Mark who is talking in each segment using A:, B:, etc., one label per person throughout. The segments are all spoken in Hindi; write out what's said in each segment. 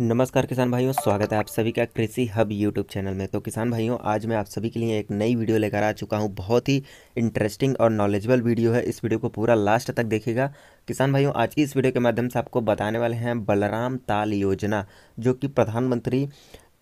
A: नमस्कार किसान भाइयों स्वागत है आप सभी का कृषि हब यूट्यूब चैनल में तो किसान भाइयों आज मैं आप सभी के लिए एक नई वीडियो लेकर आ चुका हूं बहुत ही इंटरेस्टिंग और नॉलेजेबल वीडियो है इस वीडियो को पूरा लास्ट तक देखिएगा किसान भाइयों आज की इस वीडियो के माध्यम से आपको बताने वाले हैं बलराम ताल योजना जो कि प्रधानमंत्री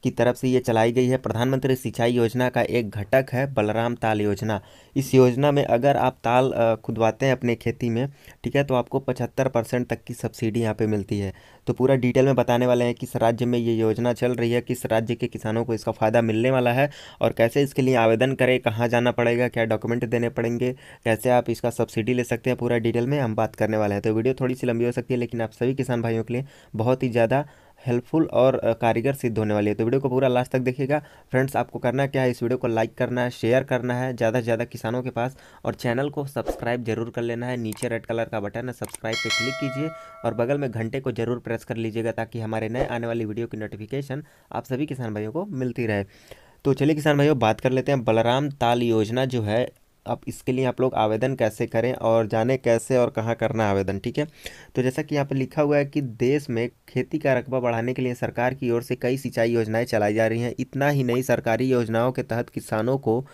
A: की तरफ से ये चलाई गई है प्रधानमंत्री सिंचाई योजना का एक घटक है बलराम ताल योजना इस योजना में अगर आप ताल खुदवाते हैं अपने खेती में ठीक है तो आपको पचहत्तर परसेंट तक की सब्सिडी यहाँ पे मिलती है तो पूरा डिटेल में बताने वाले हैं किस राज्य में ये योजना चल रही है किस राज्य के किसानों को इसका फ़ायदा मिलने वाला है और कैसे इसके लिए आवेदन करें कहाँ जाना पड़ेगा क्या डॉक्यूमेंट देने पड़ेंगे कैसे आप इसका सब्सिडी ले सकते हैं पूरा डिटेल में हम बात करने वाले हैं तो वीडियो थोड़ी सी लंबी हो सकती है लेकिन आप सभी किसान भाइयों के लिए बहुत ही ज़्यादा हेल्पफुल और कारीगर सिद्ध होने वाली है तो वीडियो को पूरा लास्ट तक देखिएगा फ्रेंड्स आपको करना क्या है इस वीडियो को लाइक करना है शेयर करना है ज़्यादा से ज़्यादा किसानों के पास और चैनल को सब्सक्राइब जरूर कर लेना है नीचे रेड कलर का बटन है सब्सक्राइब पर क्लिक कीजिए और बगल में घंटे को जरूर प्रेस कर लीजिएगा ताकि हमारे नए आने वाली वीडियो की नोटिफिकेशन आप सभी किसान भाइयों को मिलती रहे तो चलिए किसान भाइयों बात कर लेते हैं बलराम ताल योजना जो है अब इसके लिए आप लोग आवेदन कैसे करें और जाने कैसे और कहाँ करना आवेदन ठीक है तो जैसा कि यहाँ पर लिखा हुआ है कि देश में खेती का रकबा बढ़ाने के लिए सरकार की ओर से कई सिंचाई योजनाएं चलाई जा रही हैं इतना ही नई सरकारी योजनाओं के तहत किसानों को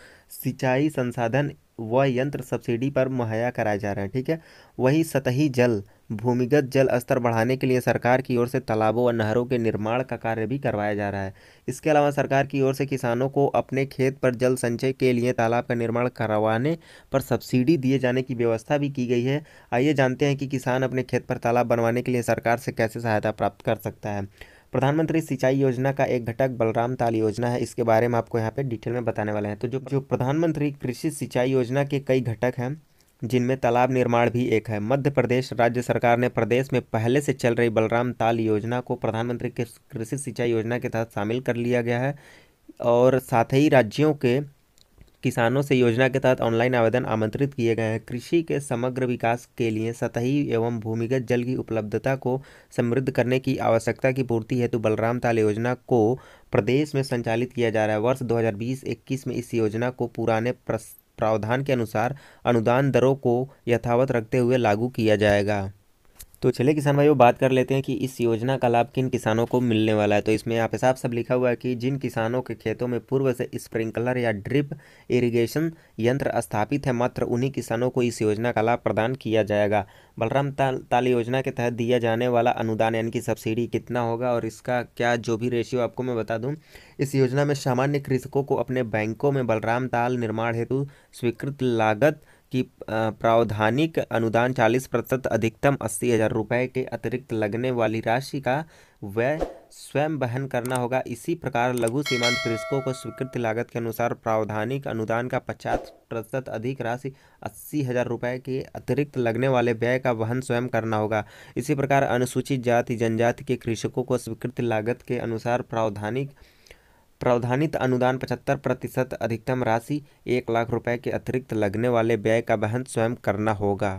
A: सिंचाई संसाधन व यंत्र सब्सिडी पर मुहैया कराए जा रहे हैं ठीक है वही सतही जल भूमिगत जल स्तर बढ़ाने के लिए सरकार की ओर से तालाबों व नहरों के निर्माण का कार्य भी करवाया जा रहा है इसके अलावा सरकार की ओर से किसानों को अपने खेत पर जल संचय के लिए तालाब का निर्माण करवाने पर सब्सिडी दिए जाने की व्यवस्था भी की गई है आइए जानते हैं कि किसान अपने खेत पर तालाब बनवाने के लिए सरकार से कैसे सहायता प्राप्त कर सकता है प्रधानमंत्री सिंचाई योजना का एक घटक बलराम ताल योजना है इसके बारे में आपको यहाँ पे डिटेल में बताने वाले हैं तो जो जो प्रधानमंत्री कृषि सिंचाई योजना के कई घटक हैं जिनमें तालाब निर्माण भी एक है मध्य प्रदेश राज्य सरकार ने प्रदेश में पहले से चल रही बलराम ताल योजना को प्रधानमंत्री कृषि सिंचाई योजना के तहत शामिल कर लिया गया है और साथ ही राज्यों के किसानों से योजना के तहत ऑनलाइन आवेदन आमंत्रित किए गए हैं कृषि के समग्र विकास के लिए सतही एवं भूमिगत जल की उपलब्धता को समृद्ध करने की आवश्यकता की पूर्ति हेतु बलराम ताल योजना को प्रदेश में संचालित किया जा रहा है वर्ष 2020-21 में इस योजना को पुराने प्रस्त प्रावधान के अनुसार अनुदान दरों को यथावत रखते हुए लागू किया जाएगा तो चलिए किसान वो बात कर लेते हैं कि इस योजना का लाभ किन किसानों को मिलने वाला है तो इसमें यहाँ पे साफ सब लिखा हुआ है कि जिन किसानों के खेतों में पूर्व से स्प्रिंकलर या ड्रिप इरिगेशन यंत्र स्थापित है मात्र उन्हीं किसानों को इस योजना का लाभ प्रदान किया जाएगा बलराम ताल ताल योजना के तहत दिया जाने वाला अनुदान यानी कि सब्सिडी कितना होगा और इसका क्या जो भी रेशियो आपको मैं बता दूँ इस योजना में सामान्य कृषकों को अपने बैंकों में बलराम ताल निर्माण हेतु स्वीकृत लागत कि प्रावधानिक अनुदान 40 प्रतिशत अधिकतम अस्सी हज़ार रुपये के अतिरिक्त लगने वाली राशि का व्यय स्वयं वहन करना होगा इसी प्रकार लघु सीमांत कृषकों को स्वीकृत लागत के अनुसार प्रावधानिक अनुदान का पचास प्रतिशत अधिक राशि अस्सी हज़ार रुपये के अतिरिक्त लगने वाले व्यय का वहन स्वयं करना होगा इसी प्रकार अनुसूचित जाति जनजाति के कृषकों को स्वीकृत लागत के अनुसार प्रावधानिक प्रावधानित अनुदान पचहत्तर प्रतिशत अधिकतम राशि एक लाख रुपए के अतिरिक्त लगने वाले व्यय का वहन स्वयं करना होगा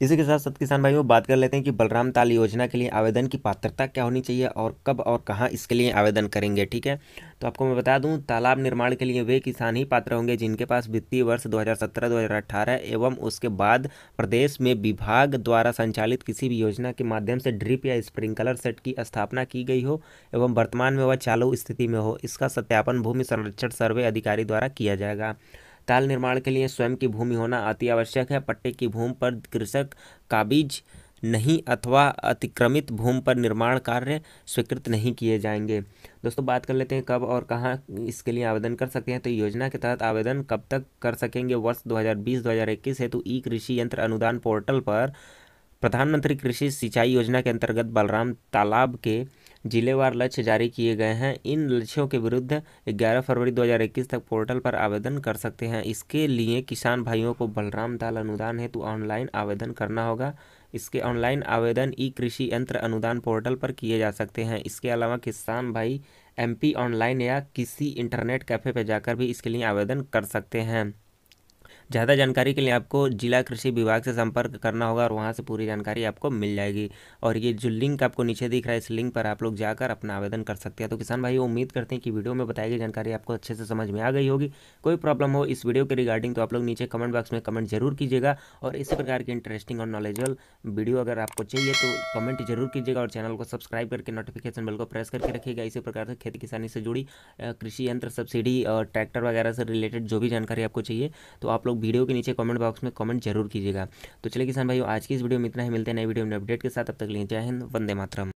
A: इसी के साथ साथ किसान भाइयों बात कर लेते हैं कि बलराम ताल योजना के लिए आवेदन की पात्रता क्या होनी चाहिए और कब और कहाँ इसके लिए आवेदन करेंगे ठीक है तो आपको मैं बता दूं तालाब निर्माण के लिए वे किसान ही पात्र होंगे जिनके पास वित्तीय वर्ष 2017-2018 एवं उसके बाद प्रदेश में विभाग द्वारा संचालित किसी भी योजना के माध्यम से ड्रिप या स्प्रिंकलर सेट की स्थापना की गई हो एवं वर्तमान में वह चालू स्थिति में हो इसका सत्यापन भूमि संरक्षण सर्वे अधिकारी द्वारा किया जाएगा ताल निर्माण के लिए स्वयं की भूमि होना अति आवश्यक है पट्टे की भूमि पर कृषक काबिज नहीं अथवा अतिक्रमित भूमि पर निर्माण कार्य स्वीकृत नहीं किए जाएंगे दोस्तों बात कर लेते हैं कब और कहाँ इसके लिए आवेदन कर सकते हैं तो योजना के तहत आवेदन कब तक कर सकेंगे वर्ष 2020-2021 हेतु ई कृषि यंत्र अनुदान पोर्टल पर प्रधानमंत्री कृषि सिंचाई योजना के अंतर्गत बलराम तालाब के जिलेवार लक्ष्य जारी किए गए हैं इन लक्ष्यों के विरुद्ध 11 फरवरी 2021 तक पोर्टल पर आवेदन कर सकते हैं इसके लिए किसान भाइयों को बलराम दाल अनुदान हेतु ऑनलाइन आवेदन करना होगा इसके ऑनलाइन आवेदन ई कृषि यंत्र अनुदान पोर्टल पर किए जा सकते हैं इसके अलावा किसान भाई एमपी ऑनलाइन या किसी इंटरनेट कैफ़े पर जाकर भी इसके लिए आवेदन कर सकते हैं ज़्यादा जानकारी के लिए आपको जिला कृषि विभाग से संपर्क करना होगा और वहाँ से पूरी जानकारी आपको मिल जाएगी और ये जो लिंक आपको नीचे दिख रहा है इस लिंक पर आप लोग जाकर अपना आवेदन कर सकते हैं तो किसान भाई उम्मीद करते हैं कि वीडियो में बताई गई जानकारी आपको अच्छे से समझ में आ गई होगी कोई प्रॉब्लम हो इस वीडियो के रिगार्डिंग तो आप लोग नीचे कमेंट बॉक्स में कमेंट जरूर कीजिएगा और इसी प्रकार की इंटरेस्टिंग और नॉलेजल वीडियो अगर आपको चाहिए तो कमेंट जरूर कीजिएगा और चैनल को सब्सक्राइब करके नोटिफिकेशन बिल को प्रेस करके रखिएगा इसी प्रकार से खेती किसानी से जुड़ी कृषि यंत्र सब्सिडी और ट्रैक्टर वगैरह से रिलेटेड जो भी जानकारी आपको चाहिए तो आप लोग वीडियो के नीचे कमेंट बॉक्स में कमेंट जरूर कीजिएगा तो चलिए किसान भाइयों आज की इस वीडियो में इतना ही मिलते हैं नए वीडियो में अपडेट के साथ अब तक लिए जय हिंद वंदे मातरम